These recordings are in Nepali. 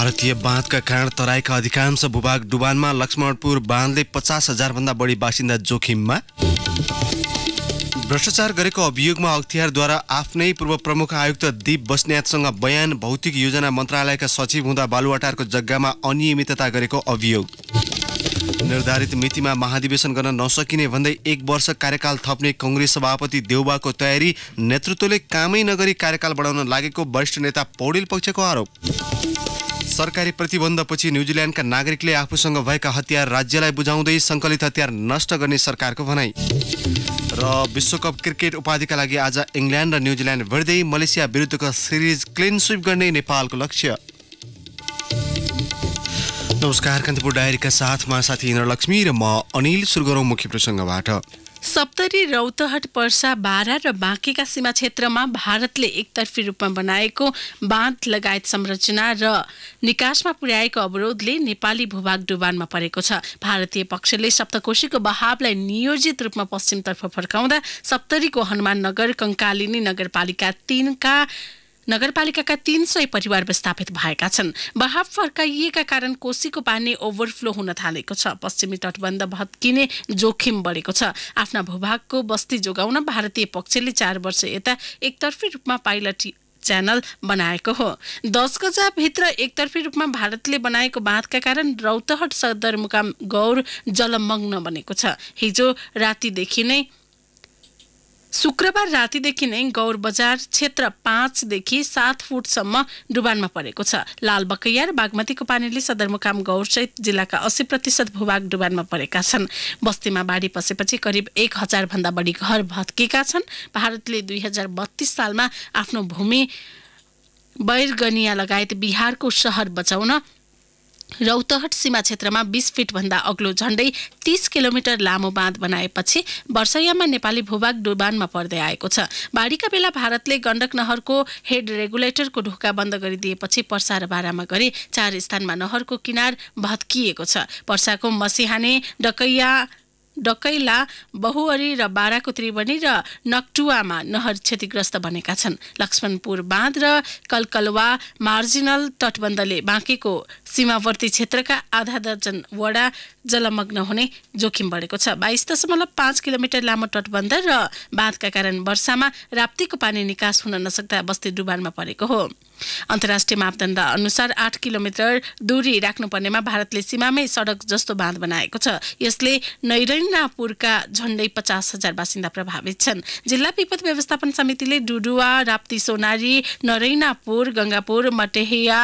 भारतीय बाँधका कारण तराईका अधिकांश भूभाग डुबानमा लक्ष्मणपुर बाँधले पचास हजारभन्दा बढी बासिन्दा जोखिममा भ्रष्टाचार गरेको अभियोगमा अख्तियारद्वारा आफ्नै पूर्व प्रमुख आयुक्त दीप बस्नेतसँग बयान भौतिक योजना मन्त्रालयका सचिव हुँदा बालुवाटारको जग्गामा अनियमितता गरेको अभियोग निर्धारित मितिमा महाधिवेशन गर्न नसकिने भन्दै एक वर्ष कार्यकाल थप्ने कङ्ग्रेस सभापति देउबाको तयारी नेतृत्वले कामै नगरी कार्यकाल बढाउन लागेको वरिष्ठ नेता पौडेल पक्षको आरोप सरकारी प्रतिबन्धपछि न्युजिल्यान्डका नागरिकले आफूसँग भएका हतियार राज्यलाई बुझाउँदै सङ्कलित हतियार नष्ट गर्ने सरकारको भनाइ र विश्वकप क्रिकेट उपाधिका लागि आज इङ्ल्यान्ड र न्युजिल्यान्ड भिड्दै मलेसिया विरुद्धको सिरिज क्लिन स्विप गर्ने नेपालको लक्ष्य नमस्कार कान्तिपुर डायरीका साथमा साथी इन्द्रलक्ष्मी र म अनिल सुरु मुख्य प्रसङ्गबाट सप्तरी रौतहट पर्सा बारा र बाँकेका सीमा क्षेत्रमा भारतले एकतर्फी रूपमा बनाएको बाँध लगायत संरचना र निकासमा पुर्याएको अवरोधले नेपाली भूभाग डुबानमा परेको छ भारतीय पक्षले सप्तकोशीको बहावलाई नियोजित रूपमा पश्चिमतर्फ फर्काउँदा सप्तरीको हनुमान नगर कङ्कालिनी नगरपालिका तिनका नगरपालिकाका तीन सय परिवार विस्थापित भएका छन् बहाव फर्काइएका कारण कोशीको पानी ओभरफ्लो हुन थालेको छ पश्चिमी तटबन्ध भत्किने जोखिम बढेको छ आफ्ना भूभागको बस्ती जोगाउन भारतीय पक्षले चार वर्ष यता एकतर्फी रूपमा पाइलट च्यानल बनाएको हो दस गजाभित्र एकतर्फी रूपमा भारतले बनाएको बाँधका कारण रौतहट सदरमुकाम गौर जलमग्न बनेको छ हिजो रातिदेखि नै शुक्रबार रातिदेखि नै गौर बजार क्षेत्र पाँचदेखि सात फुटसम्म डुबानमा परेको छ लाल बकैया र बागमतीको पानीले सदरमुकाम गौरसहित जिल्लाका अस्सी प्रतिशत भूभाग डुबानमा परेका छन् बस्तीमा बाढी पसेपछि करिब एक भन्दा बढी घर भत्किएका छन् भारतले दुई हजार बत्तीस सालमा आफ्नो भूमि बैरगनिया लगायत बिहारको सहर बचाउन रौतहट सीमा क्षेत्रमा बिस फिटभन्दा अग्लो झण्डै तीस किलोमिटर लामो बाँध बनाएपछि वर्षैयामा नेपाली भूभाग डुबानमा पर्दै आएको छ बाढीका बेला भारतले गण्डक नहरको हेड रेगुलेटरको ढोका बन्द गरिदिएपछि पर्सा र बारामा गरी चार स्थानमा नहरको किनार भत्किएको छ पर्साको मसिहाने डकैया डकैला बहुअरी र बाराको त्रिवेणी र नक्टुवामा नहर क्षतिग्रस्त बनेका छन् लक्ष्मणपुर बाँध र कलकलवा मार्जिनल तटबन्धले बाँकेको सीमावर्ती क्षेत्रका आधा दर्जन वडा जलमग्न हुने जोखिम बढेको छ बाइस दशमलव पाँच किलोमिटर लामो तटबन्ध र बाँधका कारण वर्षामा राप्तीको पानी निकास हुन नसक्दा बस्ती डुबानमा परेको हो अन्तर्राष्ट्रिय मापदण्ड अनुसार आठ किलोमिटर दूरी राख्नुपर्नेमा भारतले सीमामै सडक जस्तो बाँध बनाएको छ यसले नैरनापुरका झण्डै पचास हजार बासिन्दा प्रभावित छन् जिल्ला विपद व्यवस्थापन समितिले डुडुवा राप्ती सोनारी नरैनापुर गङ्गापुर मटेहिया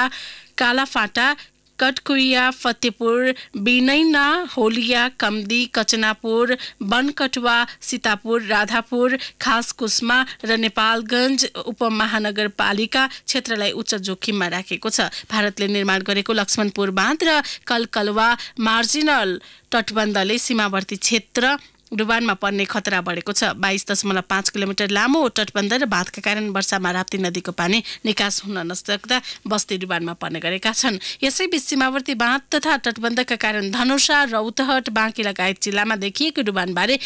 कालाफाटा कटकुरिया फतेपुर बिनैना होलिया कम्दी कचनापुर बनकटुवा सीतापुर राधापुर खासकुस्मा र नेपालगञ्ज उपमहानगरपालिका क्षेत्रलाई उच्च जोखिममा राखेको छ भारतले निर्माण गरेको लक्ष्मणपुर बाँध र कलकलवा मार्जिनल तटबन्धले सीमावर्ती क्षेत्र डुबानमा पर्ने खतरा बढेको छ बाइस दशमलव पाँच किलोमिटर लामो तटबन्ध र बाँधका कारण वर्षामा राप्ती नदीको पानी निकास हुन नसक्दा बस्ती डुबानमा पर्ने गरेका छन् यसैबीच सीमावर्ती बाँध तथा तटबन्धका कारण धनुषा रौतहट बाँकी लगायत जिल्लामा देखिएको डुबानबारे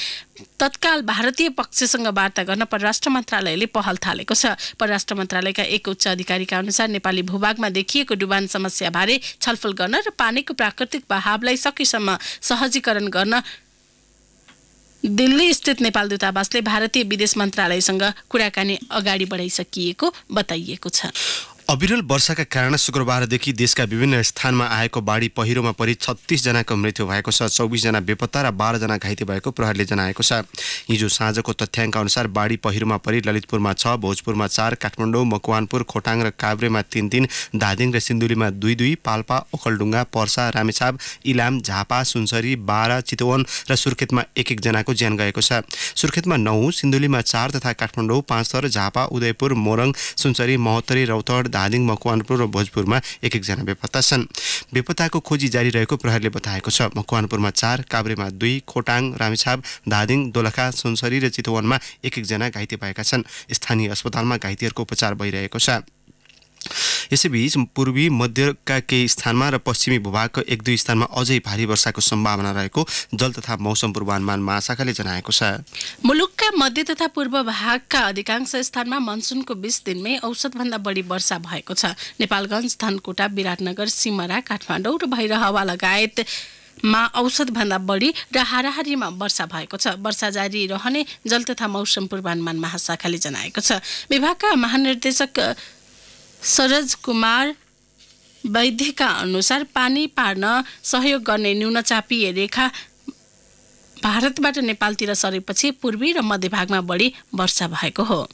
तत्काल भारतीय पक्षसँग वार्ता गर्न परराष्ट्र मन्त्रालयले पहल थालेको छ परराष्ट्र मन्त्रालयका एक उच्च अधिकारीका अनुसार नेपाली भूभागमा देखिएको डुबान समस्याबारे छलफल गर्न र पानीको प्राकृतिक बहावलाई सकेसम्म सहजीकरण गर्न दिल्ली स्थित नेपाल दूतावासले भारतीय विदेश मन्त्रालयसँग कुराकानी अगाडि बढाइसकिएको बताइएको छ अविरल वर्षाका कारण शुक्रबारदेखि देशका विभिन्न स्थानमा आएको बाढी पहिरोमा परि छत्तिसजनाको मृत्यु भएको छ चौबिसजना बेपत्ता र बाह्रजना घाइते भएको प्रहरले जनाएको छ हिजो साँझको तथ्याङ्क अनुसार बाढी पहिरोमा परि ललितपुरमा छ भोजपुरमा चार काठमाडौँ मकवानपुर खोटाङ र काभ्रेमा तिन तिन धादिङ र सिन्धुलीमा दुई दुई पाल्पा ओखलडुङ्गा पर्सा रामेछाप इलाम झापा सुनसरी बारा चितवन र सुर्खेतमा एक एकजनाको ज्यान गएको छ सुर्खेतमा नौ सिन्धुलीमा चार तथा काठमाडौँ पाँच थर झापा उदयपुर मोरङ सुनसरी महोत्तरी रौतड धादिङ मकवानपुर र भोजपुरमा एक एकजना बेपत्ता छन् बेपत्ताको खोजी जारी रहेको प्रहरीले बताएको छ मकवानपुरमा चार काभ्रेमा दुई खोटाङ रामेछाप धादिङ दोलखा सुनसरी र चितवनमा एक एकजना घाइते भएका छन् स्थानीय अस्पतालमा घाइतेहरूको उपचार भइरहेको छ यसैबीच पूर्वी मध्यका केही स्थानमा र पश्चिमी भूभागको एक दुई स्थानमा अझै भारी वर्षाको सम्भावना रहेको जल तथा मौसम पूर्वानुमान महाशाखाले जनाएको छ मुलुकका मध्य तथा पूर्व भागका अधिकांश स्थानमा मनसुनको बिस दिनमै औसतभन्दा बढी वर्षा भएको छ नेपालगञ्ज धनकोटा विराटनगर सिमरा काठमाडौँ र भैर हावा लगायत मा औसतभन्दा बढी र हाराहारीमा वर्षा भएको छ वर्षा जारी रहने जल तथा मौसम पूर्वानुमान महाशाखाले जनाएको छ विभागका महानिर्देशक सरज कुमार वैद्यका अनुसार पानी पार्न सहयोग गर्ने न्यूनचापी रेखा भारतबाट नेपालतिर सरेपछि पूर्वी र मध्यभागमा बढी वर्षा भएको हो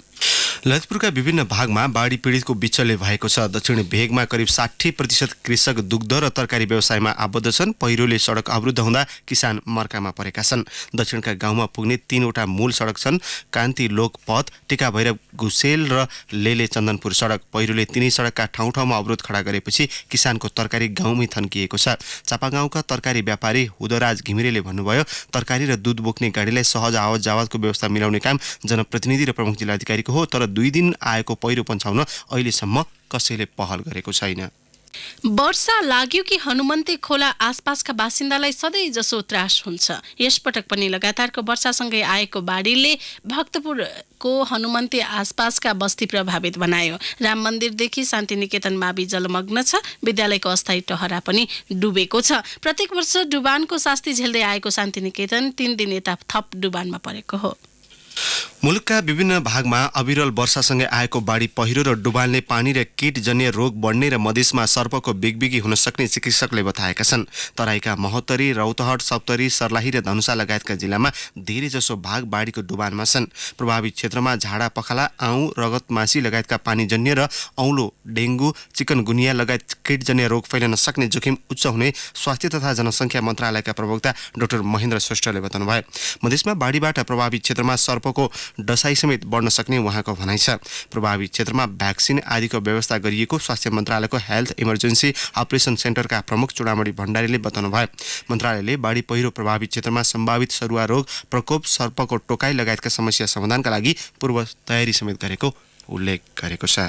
ललितपुरका विभिन्न भागमा बाढी पीडितको बिचले भएको छ दक्षिण भेगमा करिब साठी प्रतिशत कृषक दुग्ध र तरकारी व्यवसायमा आबद्ध छन् पहिरोले सडक अवरुद्ध हुँदा किसान मर्कामा परेका छन् दक्षिणका गाउँमा पुग्ने तीनवटा मूल सडक छन् कान्ति लोक पथ टिका भैरव घुसेल र लेले चन्दनपुर सडक पहिरोले तिनै सडकका ठाउँ ठाउँमा अवरोध खडा गरेपछि किसानको तरकारी गाउँमै थन्किएको छ चापा गाउँका तरकारी व्यापारी हुदराज घिमिरेले भन्नुभयो तरकारी र दुध बोक्ने गाडीलाई सहज आवाज जावाजको व्यवस्था मिलाउने काम जनप्रतिनिधि र प्रमुख जिल्लाधिकारीको हो तर दुई दिन आएको पहिरो पछाउन अहिलेसम्म कसैले पहल गरेको छैन वर्षा लाग्यो कि हनुमन्ते खोला आसपासका बासिन्दालाई सधैँ जसो त्रास हुन्छ यसपटक पनि लगातारको वर्षासँगै आएको बाढीले भक्तपुरको हनुमन्ते आसपासका बस्ती प्रभावित बनायो राम मन्दिरदेखि शान्ति शान्तिनिकेतन मावि जलमग्न छ विद्यालयको अस्थायी टहरा पनि डुबेको छ प्रत्येक वर्ष डुबानको शास्ति झेल्दै आएको शान्ति निकेतन तिन दिन यता थप डुबानमा परेको हो मुलुकका विभिन्न भागमा अविरल वर्षासँगै आएको बाढी पहिरो र डुबाल्ने पानी र किटजन्य रोग बढ्ने र मधेसमा सर्पको बिगबिगी हुन सक्ने चिकित्सकले बताएका छन् तराईका महोत्तरी रौतहट सप्तरी सर्लाही र धनुषा लगायतका जिल्लामा धेरैजसो भाग बाढीको डुबानमा छन् प्रभावित क्षेत्रमा झाडा पखाला आउँ रगत मासी लगायतका पानीजन्य र औँलो डेङ्गु चिकनगुनिया लगायत किटजन्य रोग फैलन सक्ने जोखिम उच्च हुने स्वास्थ्य तथा जनसङ्ख्या मन्त्रालयका प्रवक्ता डाक्टर महेन्द्र श्रेष्ठले बताउनुभयो मधेसमा बाढीबाट प्रभावित क्षेत्रमा सर्प प्रकल्पको डसाइ बढ्न सक्ने उहाँको भनाइ छ प्रभावित क्षेत्रमा भ्याक्सिन आदिको व्यवस्था गरिएको स्वास्थ्य मन्त्रालयको हेल्थ इमर्जेन्सी अपरेसन सेन्टरका प्रमुख चुडामणी भण्डारीले बताउनु भयो मन्त्रालयले बाढी पहिरो प्रभावित क्षेत्रमा सम्भावित सरुवा रोग प्रकोप सर्पको टोकाइ लगायतका समस्या समाधानका लागि पूर्व तयारी समेत गरेको उल्लेख गरेको छ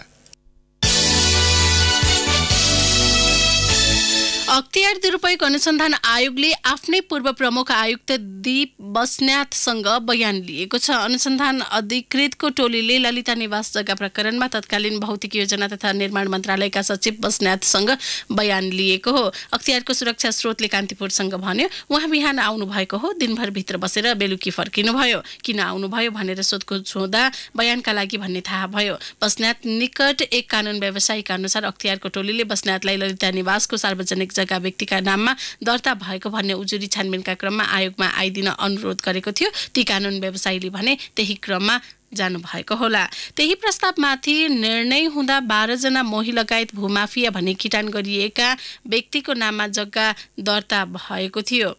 अख्तियार दुरूपयोग अनुसन्धान आयोगले आफ्नै पूर्व प्रमुख आयुक्त दीप बस्न्याथसँग बयान लिएको छ अनुसन्धान अधिकृतको टोलीले ललिता निवास जग्गा प्रकरणमा तत्कालीन भौतिक योजना तथा निर्माण मन्त्रालयका सचिव बस्न्याथसँग बयान लिएको हो अख्तियारको सुरक्षा स्रोतले कान्तिपुरसँग भन्यो उहाँ बिहान आउनु भएको हो दिनभरभित्र बसेर बेलुकी फर्किनुभयो किन आउनुभयो भनेर सोधखोज हुँदा बयानका लागि भन्ने थाहा भयो बस्न्यात निकट एक कानुन व्यवसायीका अनुसार अख्तियारको टोलीले बस्न्यातलाई ललिता निवासको सार्वजनिक जग्गा गरेका व्यक्तिका नाममा दर्ता भएको भन्ने उजुरी छानबिनका क्रममा आयोगमा आइदिन अनुरोध गरेको थियो ती कानुन व्यवसायीले भने त्यही क्रममा जानु भएको होला त्यही प्रस्तावमाथि निर्णय हुँदा बाह्रजना मोही लगायत भूमाफिया भने किटान गरिएका व्यक्तिको नाममा जग्गा दर्ता भएको थियो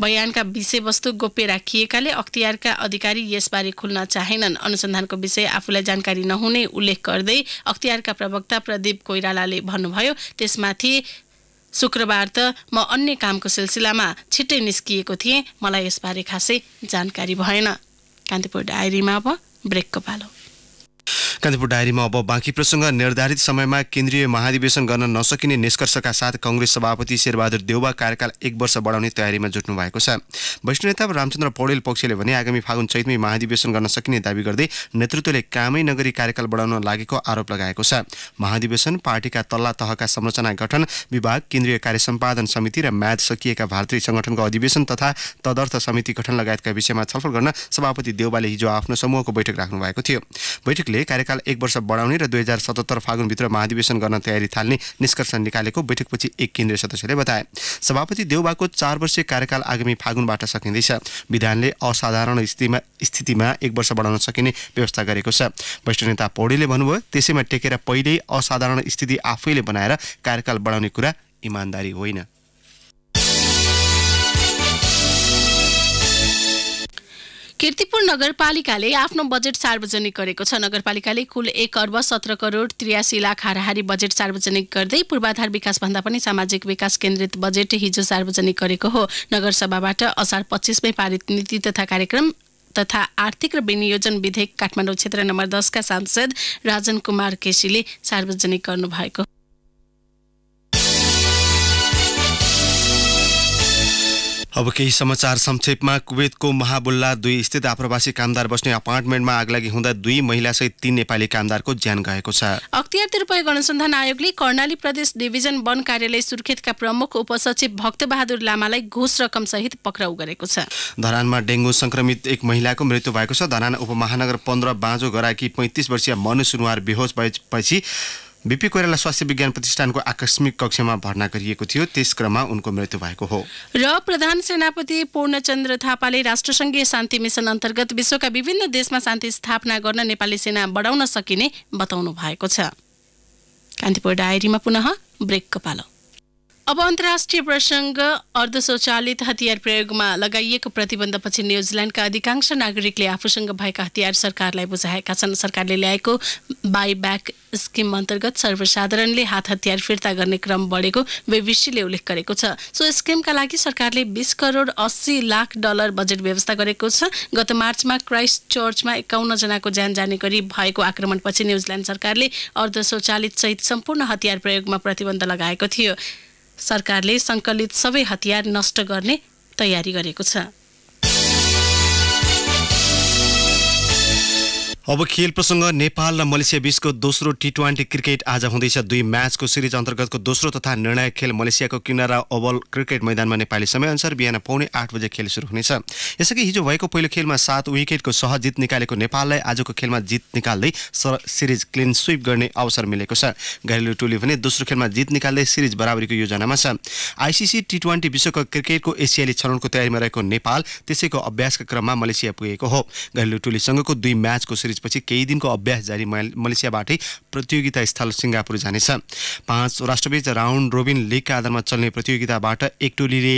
बयानका विषयवस्तु गोप्य राखिएकाले अख्तियारका अधिकारी यसबारे खुल्न चाहेनन् अनुसन्धानको विषय आफूलाई जानकारी नहुने उल्लेख गर्दै अख्तियारका प्रवक्ता प्रदीप कोइरालाले भन्नुभयो त्यसमाथि शुक्रबार त म अन्य कामको सिलसिलामा छिट्टै निस्किएको थिएँ मलाई यसबारे खासै जानकारी भएन कान्तिपुर डायरीमा अब ब्रेकको पालो कान्तिपुर डायरीमा अब बाँकी प्रसङ्ग निर्धारित समयमा केन्द्रीय महाधिवेशन गर्न नसकिने निष्कर्षका साथ कङ्ग्रेस सभापति शेरबहादुर देउवा कार्यकाल एक वर्ष बढाउने तयारीमा जुट्नु भएको छ वरिष्ठ नेता रामचन्द्र पौडेल पक्षले भने आगामी फागुन चैतमै महाधिवेशन गर्न सकिने दावी गर्दै नेतृत्वले कामै नगरी कार्यकाल बढाउन लागेको आरोप लगाएको छ महाधिवेशन पार्टीका तल्ला तहका संरचना गठन विभाग केन्द्रीय कार्य सम्पादन समिति र म्याद सकिएका भारतीय सङ्गठनको अधिवेशन तथा तदर्थ समिति गठन लगायतका विषयमा छलफल गर्न सभापति देउवाले हिजो आफ्नो समूहको बैठक राख्नु भएको थियो बैठकले कार्यकाल कार्यकाल एक वर्ष बढाउने र दुई हजार सतहत्तर फागुनभित्र महाधिवेशन गर्न तयारी थाल्ने निष्कर्ष निकालेको बैठकपछि एक केन्द्रीय सदस्यले बताए सभापति देउबाको चार वर्षीय कार्यकाल आगामी फागुनबाट सकिँदैछ विधानले असाधारण स्थितिमा स्थितिमा एक वर्ष बढाउन सकिने व्यवस्था गरेको छ वरिष्ठ नेता पौडेले भन्नुभयो त्यसैमा टेकेर पहिल्यै असाधारण स्थिति आफैले बनाएर कार्यकाल बढाउने कुरा इमान्दारी होइन किर्तिपुर नगरपालिकाले आफ्नो बजेट सार्वजनिक गरेको छ नगरपालिकाले कुल एक अर्ब सत्र करोड त्रियासी लाख हाराहारी बजेट सार्वजनिक गर्दै पूर्वाधार विकास भन्दा पनि सामाजिक विकास केन्द्रित बजेट हिजो सार्वजनिक गरेको हो नगरसभाबाट असार पच्चिसमै पारित नीति तथा कार्यक्रम तथा आर्थिक र विनियोजन विधेयक काठमाडौँ क्षेत्र नम्बर दसका सांसद राजन कुमार केसीले सार्वजनिक गर्नुभएको अब केही समाचार संक्षेपमा कुवेतको महाबुल्ला दुई स्थित आप्रवासी कामदार बस्ने अपार्टमेन्टमा आगलागी हुँदा दुई महिला सहित तीन नेपाली कामदारको ज्यान गएको छ अख्तियार त्रिपयोग अनुसन्धान आयोगले कर्णाली प्रदेश डिभिजन वन कार्यालय सुर्खेतका प्रमुख उपसचिव भक्तबहादुर लामालाई घुस रकम सहित पक्राउ गरेको छ धरानमा डेङ्गु संक्रमित एक महिलाको मृत्यु भएको छ धरान उपमहानगर पन्ध्र बाँझो गराकी पैँतिस वर्षीय मनु सुनवार बेहोस भएपछि बिपी कोइराला स्वास्थ्य विज्ञान प्रतिष्ठानको आकस्मिक कक्षमा भर्ना गरिएको थियो त्यस क्रममा उनको मृत्यु भएको हो र प्रधान सेनापति पूर्णचन्द्र थापाले राष्ट्रसङ्घीय शान्ति मिसन अन्तर्गत विश्वका विभिन्न देशमा शान्ति स्थापना गर्न नेपाली सेना बढाउन सकिने बताउनु भएको छ कान्तिपुर डायरीमा पुनः ब्रेकको पालो अब अन्तर्राष्ट्रिय प्रसङ्ग अर्धस्वचालित हतियार प्रयोगमा लगाइएको प्रतिबन्धपछि न्युजिल्यान्डका अधिकांश नागरिकले आफूसँग भएका हतियार सरकारलाई बुझाएका छन् सरकारले ल्याएको बाई ब्याक स्किम अन्तर्गत सर्वसाधारणले हात हतियार फिर्ता गर्ने क्रम बढेको बेबिसीले उल्लेख गरेको छ सो स्किमका लागि सरकारले बिस करोड अस्सी लाख डलर बजेट व्यवस्था गरेको छ गत मार्चमा क्राइस्ट चर्चमा एकाउन्नजनाको ज्यान जाने गरी भएको आक्रमणपछि न्युजिल्यान्ड सरकारले अर्ध अर्धस्वचालित सहित सम्पूर्ण हतियार प्रयोगमा प्रतिबन्ध लगाएको थियो सरकारले सङ्कलित सबै हतियार नष्ट गर्ने तयारी गरेको छ अब खेल प्रसङ्ग नेपाल र मलेसिया बीचको दोस्रो टी ट्वेन्टी क्रिकेट आज हुँदैछ दुई म्याचको सिरिज अन्तर्गतको दोस्रो तथा निर्णायक खेल मलेसियाको किनारा ओभल क्रिकेट मैदानमा नेपाली समयअनुसार बिहान पाउने आठ बजे खेल सुरु हुनेछ यसअघि हिजो भएको पहिलो खेलमा सात विकेटको सह जित निकालेको नेपाललाई आजको खेलमा जित निकाल्दै सिरिज क्लिन स्विप गर्ने अवसर मिलेको छ घरेलु टोली भने दोस्रो खेलमा जित निकाल्दै सिरिज बराबरीको योजनामा छ आइसिसी टी ट्वेन्टी विश्वकप क्रिकेटको एसियाली छनौटको तयारीमा रहेको नेपाल त्यसैको अभ्यासका क्रममा मलेसिया पुगेको हो घरेलु टोलीसँगको दुई म्याचको सिरिज सिरिजपछि केही दिनको अभ्यास जारी मलेसियाबाटै प्रतियोगिता स्थल सिङ्गापुर जानेछ पाँच राष्ट्रबीच राउन्ड रोबिन लिगका आधारमा चल्ने प्रतियोगिताबाट एक टोलीले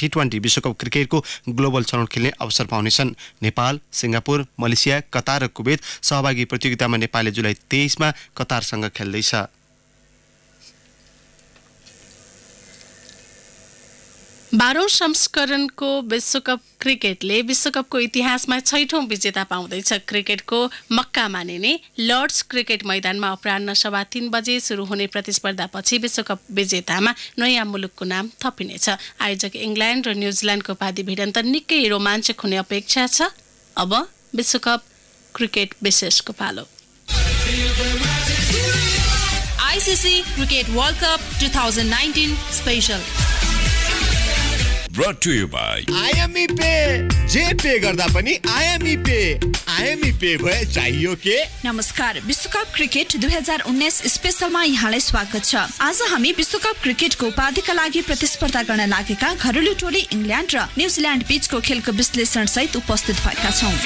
टी ट्वेन्टी विश्वकप क्रिकेटको ग्लोबल छनौट खेल्ने अवसर पाउनेछन् नेपाल सिङ्गापुर मलेसिया कतार र कुवेत सहभागी प्रतियोगितामा नेपालले जुलाई तेइसमा कतारसँग खेल्दैछ बाह्रौँ संस्करणको विश्वकप क्रिकेटले विश्वकपको इतिहासमा छैठौँ विजेता पाउँदैछ क्रिकेटको मक्का मानिने लर्ड्स क्रिकेट मैदानमा अपराह सभा तिन बजे सुरु हुने प्रतिस्पर्धापछि विश्वकप विजेतामा नयाँ मुलुकको नाम थपिनेछ आयोजक इङ्ल्यान्ड र न्युजिल्यान्डको उपाधि भिडन्त निकै रोमाञ्चक हुने अपेक्षा छ अब विश्वकप क्रिकेट विशेषको पालो ICC cricket world cup two thousand nineteen special brought to you by IME Pay. जे पे गर्दा पनि IME Pay. IME पे भए चाहियो के? नमस्कार विश्वकप क्रिकेट 2019 स्पेसलमा यहाँलाई स्वागत छ आज हामी विश्वकप क्रिकेटको उपाधिका लागि प्रतिस्पर्धा गर्न लागेका घरेलु टोली इङ्ल्यान्ड र न्युजिल्यान्ड बीचको खेलको विश्लेषण सहित उपस्थित भएका छौँ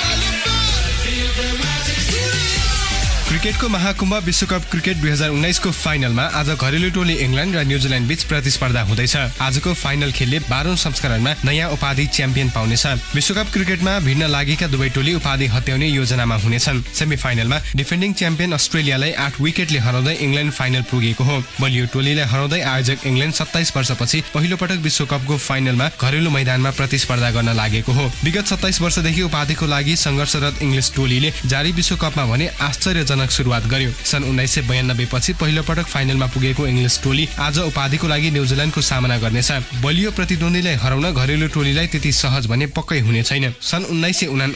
क्रिकेटको महाकुम्भ विश्वकप क्रिकेट दुई हजार उन्नाइसको फाइनलमा आज घरेलु टोली इङ्ल्यान्ड र न्युजिल्यान्ड बीच प्रतिस्पर्धा हुँदैछ आजको फाइनल खेलले बाह्रौं संस्करणमा नयाँ उपाधि च्याम्पियन पाउनेछ विश्वकप क्रिकेटमा भिड्न लागेका दुवै टोली उपाधि हत्याउने योजनामा हुनेछन् सेमी फाइनलमा डिफेन्डिङ च्याम्पियन अस्ट्रेलियालाई आठ विकेटले हराउँदै इङ्ल्यान्ड फाइनल पुगेको हो बलियो टोलीलाई हराउँदै आयोजक इङ्ल्यान्ड सत्ताइस वर्षपछि पहिलो पटक विश्वकपको फाइनलमा घरेलु मैदानमा प्रतिस्पर्धा गर्न लागेको हो विगत सत्ताइस वर्षदेखि उपाधिको लागि सङ्घर्षरत इङ्ग्लिस टोलीले जारी विश्वकपमा भने आश्चर्यजनक आशाजनक सुरुवात गर्यो सन् उन्नाइस सय बयानब्बे पछि पहिलो पटक फाइनलमा पुगेको इङ्ग्लिस टोली आज उपाधिको लागि न्युजिल्यान्डको सामना गर्नेछ बलियो प्रतिद्वन्दीलाई हराउन घरेलु टोलीलाई त्यति सहज भने पक्कै हुने छैन सन् उन्नाइस सय उना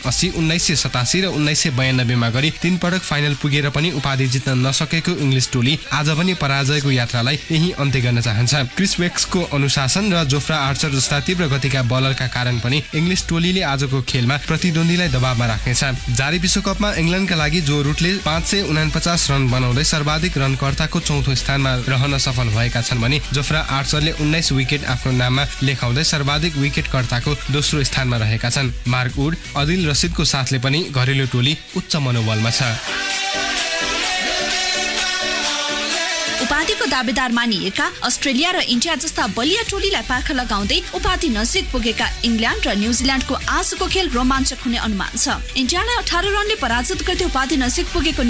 उन्नाइस सय सतासी र उन्नाइस सय बयानब्बेमा गरी तीन पटक फाइनल पुगेर पनि उपाधि जित्न नसकेको इङ्ग्लिस टोली आज पनि पराजयको यात्रालाई यही अन्त्य गर्न चाहन्छ क्रिस वेक्सको अनुशासन र जोफ्रा आर्चर जस्ता तीव्र गतिका बलरका कारण पनि इङ्ग्लिस टोलीले आजको खेलमा प्रतिद्वन्दीलाई दबावमा राख्नेछ जारी विश्वकपमा इङ्ल्यान्डका लागि जो रुटले पाँच रन बनाउँदै सर्वाधिक रनकर्ताको चौथो स्थानमा रहन सफल भएका छन् भने जोफ्रा आर्चरले उन्नाइस विकेट आफ्नो नाममा लेखाउँदै सर्वाधिक विकेटकर्ताको दोस्रो स्थानमा रहेका छन् मार्क उड अदिल रसिदको साथले पनि घरेलु टोली उच्च मनोबलमा छ उपाधिको दावेदार मानिएका अस्ट्रेलिया र इन्डिया जस्ता बलिया टोलीलाई पाख लगाउँदै उपाधि नजिक पुगेका इङ्ल्यान्ड र न्युजिल्यान्डको आजको खेल रोमाञ्चक हुने अनुमान छ इन्डियालाई अठार रनले पराजित गर्दै उपाधि नजिक पुगेको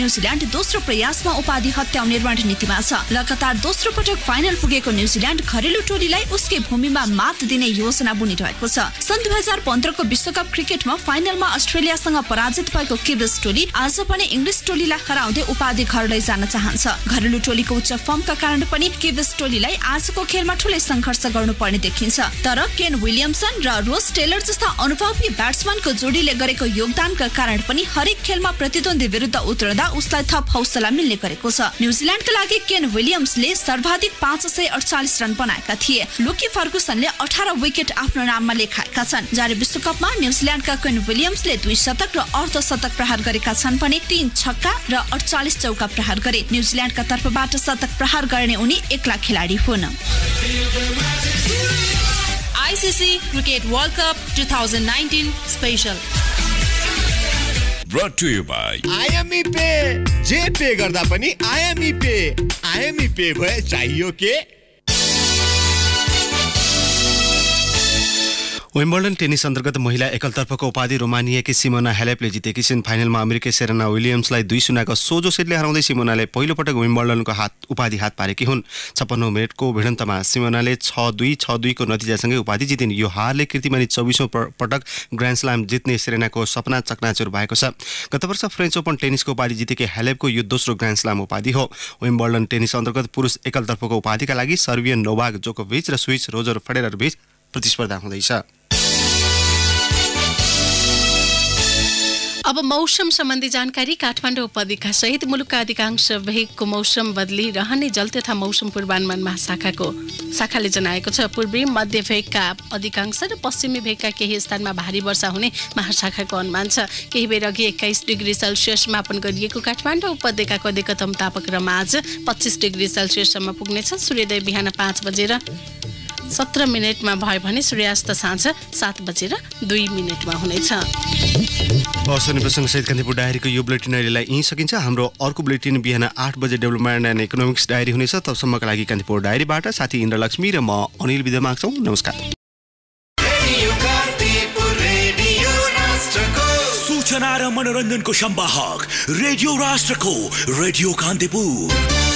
न्युजिल्यान्ड दोस्रो प्रयासमा उपाधि हत्याउने रणनीतिमा छ लगातार दोस्रो पटक फाइनल पुगेको न्युजिल्यान्ड घरेलु टोलीलाई उसकै भूमिमा मात दिने योजना बुनिरहेको छ सन् दुई हजार पन्ध्रको विश्वकप क्रिकेटमा फाइनलमा अस्ट्रेलियासँग पराजित भएको किब्रस टोली आज पनि इङ्ग्लिस टोलीलाई हराउँदै उपाधि घर जान चाहन्छ घरेलु टोलीको उच्च फर्म कारण पनि केभिस टोलीलाई आजको खेलमा ठुलै सङ्घर्ष गर्नुपर्ने देखिन्छ तर केन विलियमसन र रोस टेलर जस्ता अनुभवी ब्याट्सम्यानको जोडीले गरेको योगदानका कारण पनि हरेक खेलमा प्रतिद्वन्दी विरुद्ध उत्रदा उसलाई थप हौसला मिल्ने गरेको छ न्युजिल्यान्डका लागि केन विलियम्सले सर्वाधिक पाँच सय अडचालिस रन बनाएका थिए लुकी फर्गुसनले अठार विकेट आफ्नो नाममा लेखाएका छन् जारी विश्वकपमा न्युजिल्यान्डका केन विलियम्सले दुई शतक र अर्ध शतक प्रहार गरेका छन् भने तीन छक्का र अडचालिस चौका प्रहार गरे न्युजिल्यान्डका तर्फबाट शतक प्रहार प्रहार गर्ने उनी एक्ला खेलाडी हुन् ICC cricket world cup two thousand nineteen special brought to you by Pay. जे पे गर्दा पनि IME Pay. IME Pay भए चाहियो के विम्बल्डन टेनिस अन्तर्गत महिला एकलतर्फको उपाधि रोमानियाकी सिमोना हेलेपले जितेकी छिन् फाइनलमा अमेरिकी सेरेना विलियम्सलाई दुई सुनाको सोझो सेटले हराउँदै सिमोनाले पहिलोपटक विम्बल्डनको हात उपाधि हात पारेकी हुन् छप्पन्न मिनटको भिडन्तमा सिमोनाले छ दुई छ दुईको नतिजासँगै उपाधि जितिन् यो हारले कृतिमानी चौबिसौँ पटक ग्रान्ड जित्ने सेरेनाको सपना चकनाचुर भएको छ गत वर्ष फ्रेन्च ओपन टेनिसको उपाधि जितेकी हेलेपको यो दोस्रो ग्रान्ड उपाधि हो विम्बल्डन टेनिस अन्तर्गत पुरुष एकलतर्फको उपाधिका लागि सर्भियन नोभाग जोकोभिच र स्विच रोजर फेडेरर बीच प्रतिस्पर्धा हुँदैछ अब मौसम सम्बन्धी जानकारी काठमाडौँ उपत्यका सहित मुलुकका अधिकांश भेगको मौसम बदली रहने जल तथा मौसम पूर्वानुमान महाशाखाको शाखाले जनाएको छ पूर्वी मध्य भेगका अधिकांश र पश्चिमी भेगका केही स्थानमा भारी वर्षा हुने महाशाखाको अनुमान छ केही बेर अघि एक्काइस डिग्री सेल्सियस मापन गरिएको काठमाडौँ उपत्यकाको अधिकतम तापक्रम आज पच्चिस डिग्री सेल्सियससम्म पुग्नेछ सूर्योदय बिहान पाँच बजेर सत्र मिनटमा भयो भने सूर्यास्त साँझ सात बजेर दुई मिनटमा हुनेछ सहित कान्तिपुर डायरीको यो बुलेटिन अहिलेलाई यहीँ सकिन्छ हाम्रो अर्को बुलेटिन बिहान आठ बजे डेभलपमेन्ट एन्ड इकोनोमिक्स डायरी हुनेछ तबसम्मका लागि कान्तिपुर डायरीबाट साथी इन्द्रलक्ष्मी र म अनिल विदा माग्छौँ नमस्कार सूचना र मनोरञ्जनको सम्वाहक रेडियो राष्ट्रको रेडियो कान्तिपुर